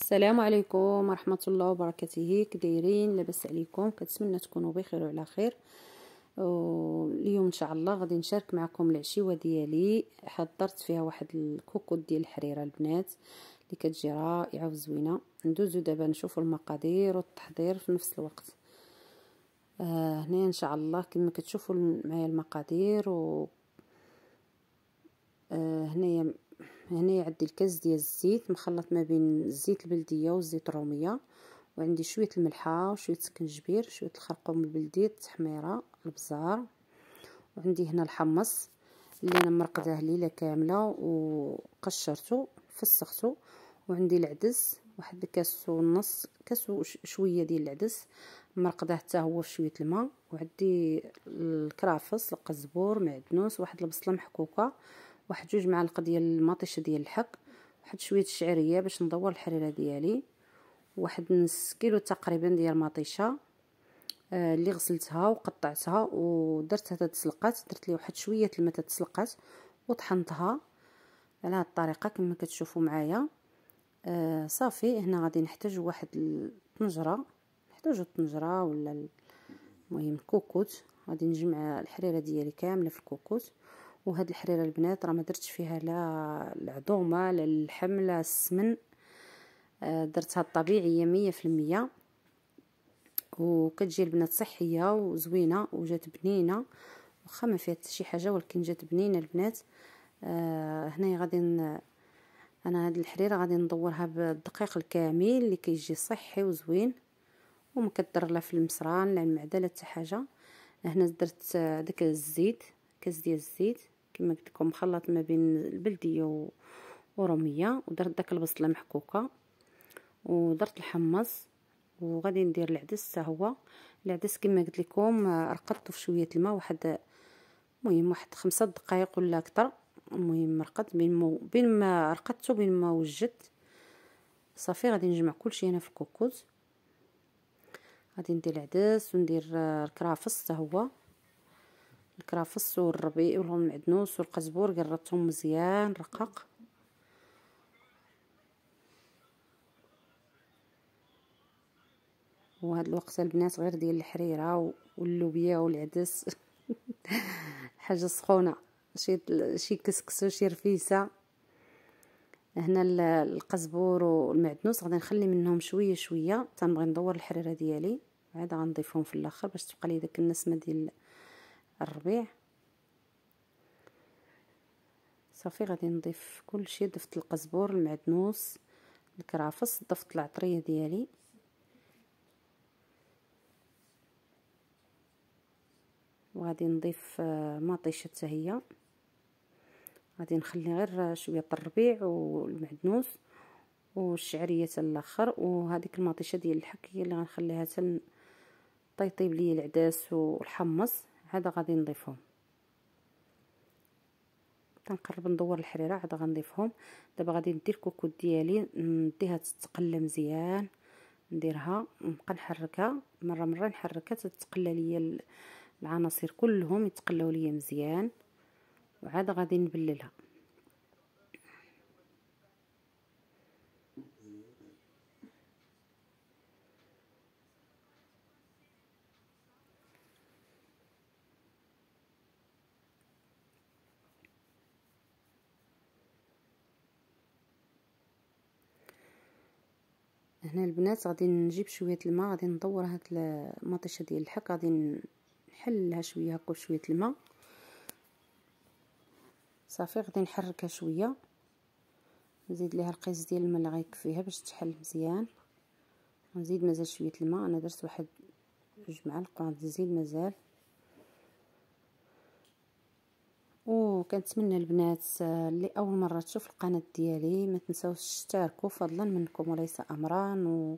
السلام عليكم ورحمة الله وبركاته كدايرين لاباس عليكم كنتمنى تكونوا بخير وعلى خير اليوم ان شاء الله غادي نشارك معكم العشيوه ديالي حضرت فيها واحد الكوكوت ديال الحريره البنات اللي كتجي رائعه وزوينه ندوزو دابا نشوفوا المقادير والتحضير في نفس الوقت آه ان شاء الله كما كتشوفوا معايا المقادير و آه هنايا هنايا عندي الكاس ديال الزيت مخلط ما بين الزيت البلديه والزيت الروميه وعندي شويه الملحه وشويه سكنجبير شويه الخرقوم البلدي التحميره البزار وعندي هنا الحمص اللي انا مرقداه ليله كامله وقشرته فسخته وعندي العدس واحد الكاس ونص كاس شويه ديال العدس مرقداه حتى هو في شويه الماء وعندي الكرافس القزبور معدنوس واحد البصله محكوكه واحد جوج معالق ديال المطيشة ديال الحك واحد شويه الشعريه باش ندور الحريره ديالي واحد نص كيلو تقريبا ديال المطيشه آه اللي غسلتها وقطعتها ودرتها تتسلقات درت لي واحد شويه الماء تتسلقات وطحنتها على هاد الطريقه كما كتشوفوا معايا آه صافي هنا غادي نحتاج واحد الطنجره نحتاجو الطنجره ولا المهم الكوكوت غادي نجمع الحريره ديالي كامله في الكوكوت وهاد الحريره البنات راه ما درتش فيها لا العظومه لا اللحم لا السمن آه، درتها الطبيعيه مية في المية وكتجي البنات صحيه وزوينه وجات بنينه واخا ما فيها شي حاجه ولكن جات بنينه البنات آه هنايا غادي انا هاد الحريره غادي ندورها بالدقيق الكامل اللي كيجي صحي وزوين ومكدر لا في المصران لا المعده لا حتى حاجه هنا درت آه، داك الزيت كاس ديال الزيت كما قلت لكم خلط ما بين البلديه وروميه ودرت داك البصله محكوكه ودرت الحمص وغادي ندير العدس حتى هو العدس كما قلت لكم رقدته في شويه الماء واحد المهم واحد خمسة دقائق ولا اكثر المهم رقد بين ما بين ما رقدته بين ما وجدت صافي غادي نجمع كلشي هنا في الكوكوز غادي ندير العدس وندير الكرافس حتى هو الكرافس والربيع العدنوس والقزبور قربتهم مزيان رقق وهاد الوقت البنات غير ديال الحريره واللوبيا والعدس حاجه سخونه شي شي كسكسو شي رفيسه هنا القزبور والمعدنوس غادي نخلي منهم شويه شويه تنبغي ندور الحريره ديالي عاد غنضيفهم في الاخر باش تبقى لي داك النسمه ديال الربيع صافي غادي نضيف كل شيء ضفت القزبور المعدنوس الكرافس ضفت العطريه ديالي وغادي نضيف آه، مطيشه حتى هي غادي نخلي غير شويه الربيع والمعدنوس والشعريه حتى الاخر وهذيك المطيشه ديال الحك هي اللي غنخليها حتى طيطيب ليا العدس والحمص هذا غادي نضيفهم تنقرب ندور الحريره عاد غنضيفهم دابا غادي ندير الكوكوت ديالي نديها تتقلى مزيان نديرها نبقى نحركها مره مره نحركها تتقلى ليا العناصر كلهم يتقلاو ليا مزيان وعاد غادي نبللها هنا البنات غادي نجيب شويه الماء غادي ندور هاد المطيشه ديال الحك غادي نحلها شويه هكا شويه الماء صافي غادي نحركها شويه نزيد ليها القيس ديال الماء اللي غيكفيها باش تحل مزيان ونزيد مازال شويه الماء انا درت واحد جوج معالق نزيد مازال وكنتمنى البنات آه، اللي اول مره تشوف القناه ديالي ما تنساوش تشتركوا فضلا منكم وليس امرا و...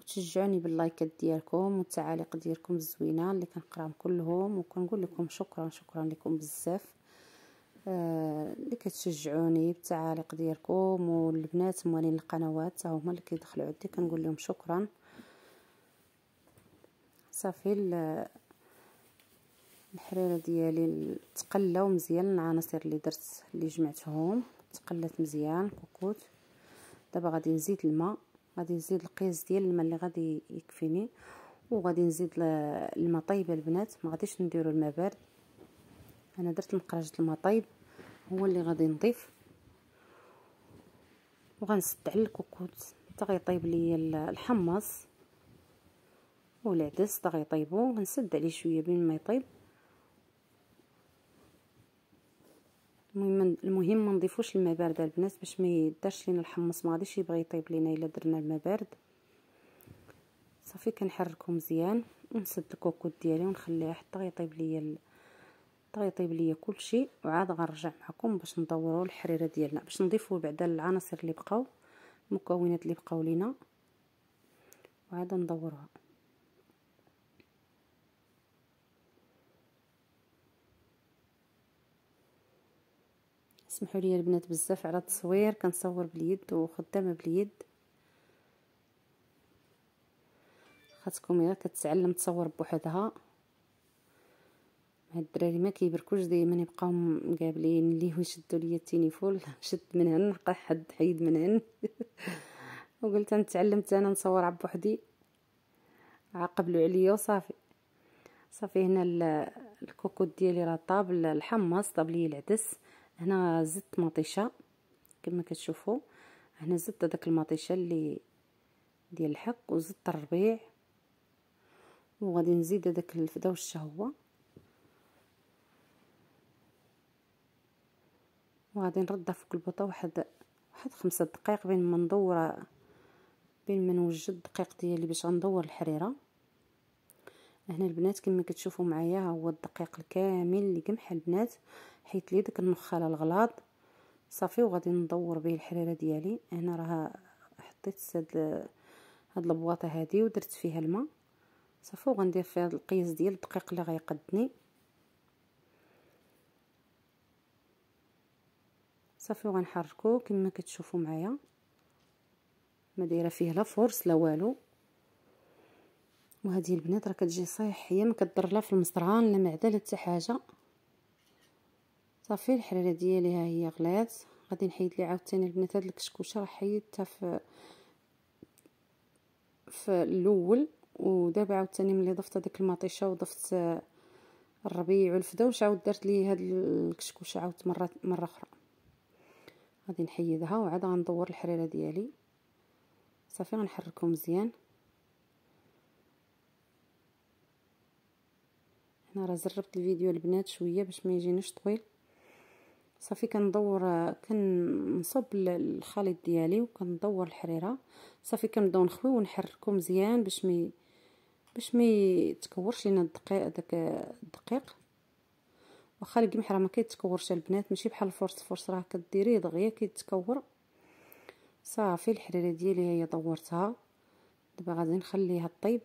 وتشجعوني باللايكات ديالكم والتعاليق ديالكم الزوينه اللي كنقراهم كلهم وكنقول لكم شكرا شكرا لكم بزاف آه، اللي كتشجعوني بالتعاليق ديالكم والبنات موالين القنوات هما اللي كيدخلوا عندي كنقول لهم شكرا صافي الحريره ديالي تقلاو مزيان العناصر اللي درت اللي جمعتهم تقلات مزيان كوكوت دابا غادي نزيد الماء غادي نزيد القياس ديال الماء اللي غادي يكفيني وغادي نزيد الماء طايب البنات ما غاديش نديرو الماء بارد انا درت مقراجه الماء طيب هو اللي غادي نضيف وغنسد على الكوكوت حتى غيطيب ليا الحمص والعدس حتى غيطيبو غنسد عليه شويه بين ما يطيب المهم المهم ما نضيفوش الماء بارد البنات باش ما يدارش لينا الحمص ما غاديش يبغي يطيب لينا الا درنا الماء بارد صافي كنحركو مزيان ونسد الكوكوط ديالي ونخليه حتى يطيب ليا حتى يطيب ليا كلشي وعاد غنرجع معكم باش ندورو الحريره ديالنا باش نضيفو بعدا العناصر اللي بقاو المكونات اللي بقاو لينا وعاد ندوروها سمحوا لي البنات بزاف على التصوير كنصور باليد وخدامه باليد خاصكم غير كتعلم تصور بوحدها هاد الدراري ما كيبركوش ديما يبقاو مقابلين اللي هو يشدوا ليا التليفون شد من هنا حد حيد من هنا وقلت انا تعلمت انا نصور عب وحدي عقبلوا عليا وصافي صافي هنا الكوكوت ديالي راه طاب الحمص طاب لي العدس هنا زدت مطيشه كما كتشوفوا هنا زدت داك المطيشه اللي ديال الحق وزدت الربيع وغادي نزيد داك الفدا والشهوه وغادي نردها فوق البوطه واحد واحد خمسة دقائق بين ما ندور بين ما نوجد الدقيق ديالي باش غندور الحريره هنا البنات كما كتشوفوا معايا هو الدقيق الكامل اللي قمح البنات حيت لي داك النخاله الغلاض صافي وغادي ندور به الحريره ديالي هنا راه حطيت هاد هاد البواطه هادي ودرت فيها الماء صافي وغندير فيها القياس ديال الدقيق اللي غيقدني صافي وغنحركو كما كتشوفوا معايا ما دايره فيه لا فورس لا والو وهذه البنات راه كتجي صحيه ما كضر لا في المصران لا معده لا حتى حاجه صافي الحريره ديالي ها هي غلات غادي نحيد لي عاوتاني البنات هاد الكشكوشه راه حيدتها في في الاول ودابا عاوتاني ملي ضفت هذيك المطيشه وضفت الربيع والفدوش عاود درت لي هاد الكشكوشه عاود مره مره اخرى غادي نحيدها وعاد غندور الحريره ديالي صافي غنحركو مزيان هنا راه زربت الفيديو البنات شويه باش ما يجينيش طويل صافي كندور كنصب الخليط ديالي وكندور الحريره صافي كنبداو نخويو ونحركو مزيان باش مي باش مي يتكورش لينا الدقيق داك الدقيق واخا القمح راه ما كيتكورش البنات ماشي بحال الفرص فرص راه كديريه دغيا كيتكور صافي الحريره ديالي هي دورتها دابا غادي نخليها طيب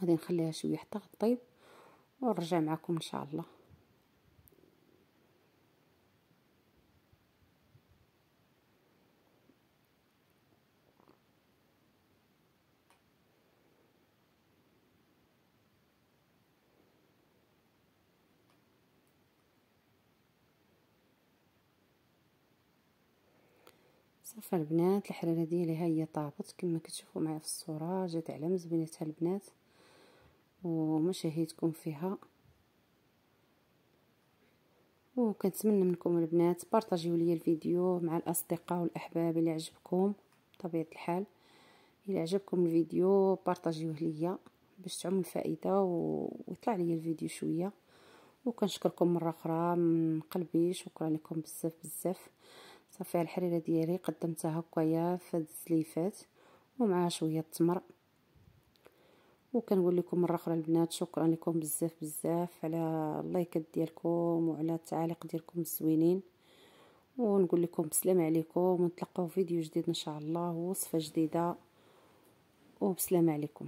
غادي نخليها شويه حتى طيب ونرجع معكم ان شاء الله صافا البنات الحرارة ديالي ها هي طابت كما كتشوفوا معايا في الصوره جات على مزبنتها البنات ومشاهدكم فيها وكنتمنى منكم البنات بارطاجيو ليا الفيديو مع الاصدقاء والاحباب اللي عجبكم بطبيعه الحال الى عجبكم الفيديو بارطاجيوه ليا باش تعم الفائده ويطلع ليا الفيديو شويه وكنشكركم مره اخرى من قلبي شكرا لكم بزاف بزاف صافي الحريره ديالي قدمتها هكايا في هاد الزليفات ومعها شويه التمر وكنقول لكم مره اخرى البنات شكرا لكم بزاف بزاف على اللايكات ديالكم وعلى التعاليق ديالكم الزوينين ونقول لكم بسلام عليكم ونتلقاو فيديو جديد ان شاء الله ووصفه جديده وبسلام عليكم